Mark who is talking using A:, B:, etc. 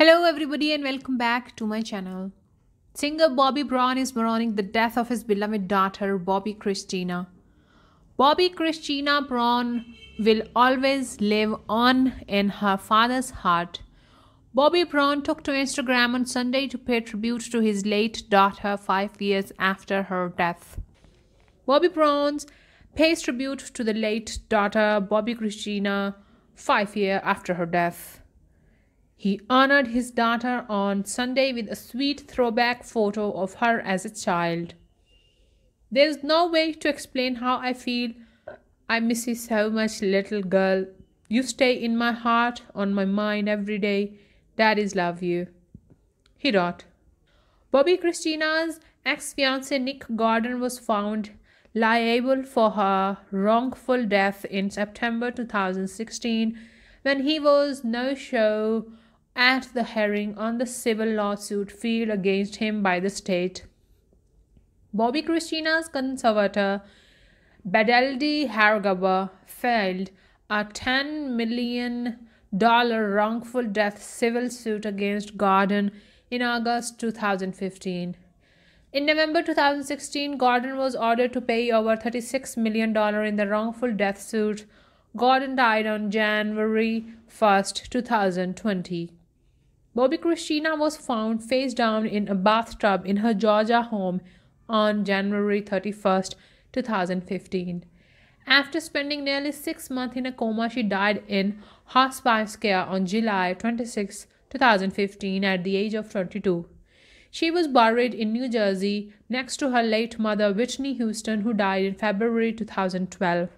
A: Hello everybody and welcome back to my channel. Singer Bobby Brown is mourning the death of his beloved daughter Bobby Christina. Bobby Christina Brown will always live on in her father's heart. Bobby Brown took to Instagram on Sunday to pay tribute to his late daughter five years after her death. Bobby Braun pays tribute to the late daughter Bobby Christina five years after her death. He honored his daughter on Sunday with a sweet throwback photo of her as a child. There is no way to explain how I feel. I miss you so much, little girl. You stay in my heart, on my mind every day. Daddies love you. He wrote. Bobby Christina's ex fiance Nick Gordon was found liable for her wrongful death in September 2016 when he was no show at the hearing on the civil lawsuit filed against him by the state. Bobby Christina's conservator, Badaldi Hargaba, filed a $10 million wrongful death civil suit against Gordon in August 2015. In November 2016, Gordon was ordered to pay over $36 million in the wrongful death suit. Gordon died on January 1, 2020. Bobby Christina was found face down in a bathtub in her Georgia home on January 31, 2015. After spending nearly six months in a coma, she died in hospice care on July 26, 2015, at the age of 22. She was buried in New Jersey next to her late mother, Whitney Houston, who died in February 2012.